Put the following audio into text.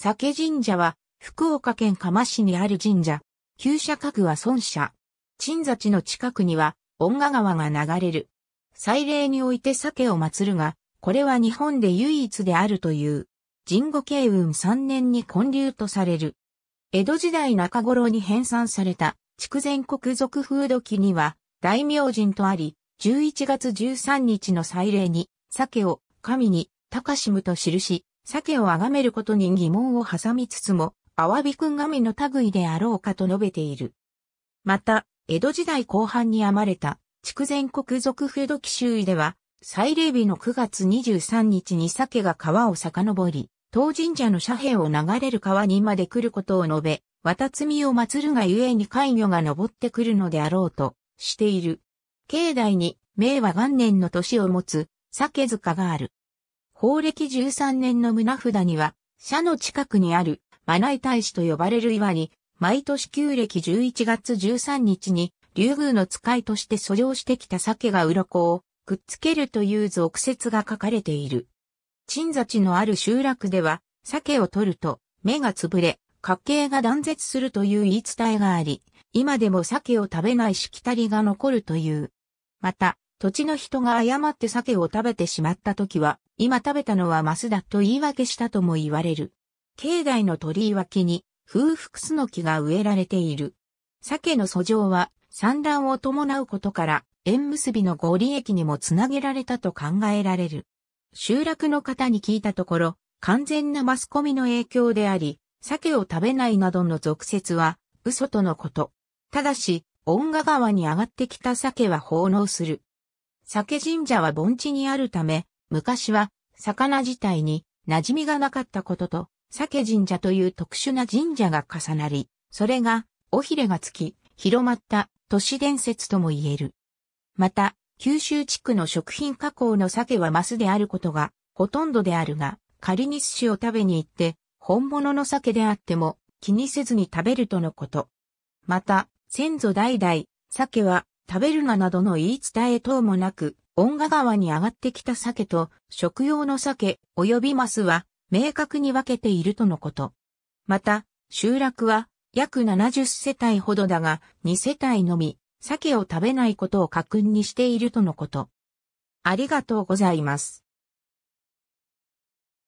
酒神社は、福岡県釜市にある神社。旧社格は孫社。鎮座地の近くには、恩賀川が流れる。祭礼において酒を祀るが、これは日本で唯一であるという。神後慶雲3年に建立とされる。江戸時代中頃に編纂された、筑前国俗風土記には、大明神とあり、11月13日の祭礼に、酒を神に、高しむと記し、鮭をあがめることに疑問を挟みつつも、アワビくん神の類であろうかと述べている。また、江戸時代後半に編まれた、筑前国属不土記周囲では、祭礼日の9月23日に鮭が川を遡り、当神社の斜辺を流れる川にまで来ることを述べ、渡罪を祀るがゆえに海魚が登ってくるのであろうとしている。境内に明和元年の年を持つ鮭塚がある。法暦13年の胸札には、社の近くにある、マナイ大使と呼ばれる岩に、毎年旧暦11月13日に、竜宮の使いとして遡上してきた鮭が鱗をくっつけるという俗説が書かれている。鎮座地のある集落では、鮭を取ると、目が潰れ、家計が断絶するという言い伝えがあり、今でも鮭を食べないしきたりが残るという。また、土地の人が誤って鮭を食べてしまった時は、今食べたのはマスだと言い訳したとも言われる。境内の鳥居脇に、風福スノキが植えられている。鮭の素状は、産卵を伴うことから、縁結びのご利益にもつなげられたと考えられる。集落の方に聞いたところ、完全なマスコミの影響であり、鮭を食べないなどの俗説は、嘘とのこと。ただし、恩賀川に上がってきた鮭は奉納する。酒神社は盆地にあるため、昔は魚自体に馴染みがなかったことと、酒神社という特殊な神社が重なり、それが、尾ひれがつき、広まった都市伝説とも言える。また、九州地区の食品加工の酒はマスであることがほとんどであるが、仮に寿司を食べに行って、本物の酒であっても気にせずに食べるとのこと。また、先祖代々、酒は食べるななどの言い伝え等もなく、恩賀川に上がってきた鮭と食用の鮭及びマスは明確に分けているとのこと。また、集落は約70世帯ほどだが2世帯のみ鮭を食べないことを確認にしているとのこと。ありがとうございます。